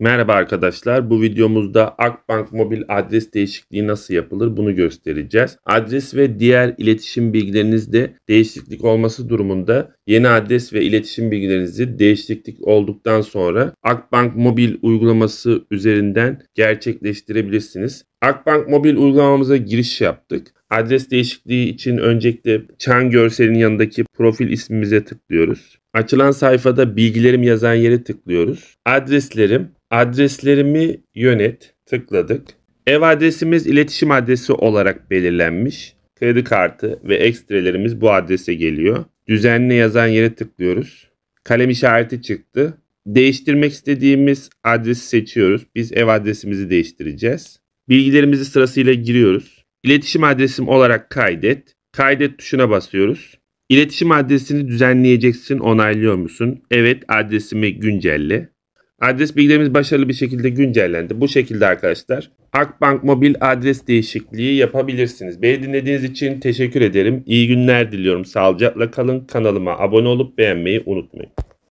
Merhaba arkadaşlar. Bu videomuzda Akbank Mobil adres değişikliği nasıl yapılır bunu göstereceğiz. Adres ve diğer iletişim bilgilerinizde değişiklik olması durumunda yeni adres ve iletişim bilgilerinizi değişiklik olduktan sonra Akbank Mobil uygulaması üzerinden gerçekleştirebilirsiniz. Akbank Mobil uygulamamıza giriş yaptık. Adres değişikliği için öncelikle çan görselinin yanındaki profil ismimize tıklıyoruz. Açılan sayfada bilgilerim yazan yere tıklıyoruz. Adreslerim, adreslerimi yönet tıkladık. Ev adresimiz iletişim adresi olarak belirlenmiş. Kredi kartı ve ekstrelerimiz bu adrese geliyor. Düzenle yazan yere tıklıyoruz. Kalem işareti çıktı. Değiştirmek istediğimiz adresi seçiyoruz. Biz ev adresimizi değiştireceğiz. Bilgilerimizi sırasıyla giriyoruz. İletişim adresim olarak kaydet. Kaydet tuşuna basıyoruz. İletişim adresini düzenleyeceksin, onaylıyor musun? Evet, adresimi güncelle. Adres bilgilerimiz başarılı bir şekilde güncellendi. Bu şekilde arkadaşlar Akbank Mobil adres değişikliği yapabilirsiniz. Beni dinlediğiniz için teşekkür ederim. İyi günler diliyorum. Sağlıcakla kalın. Kanalıma abone olup beğenmeyi unutmayın.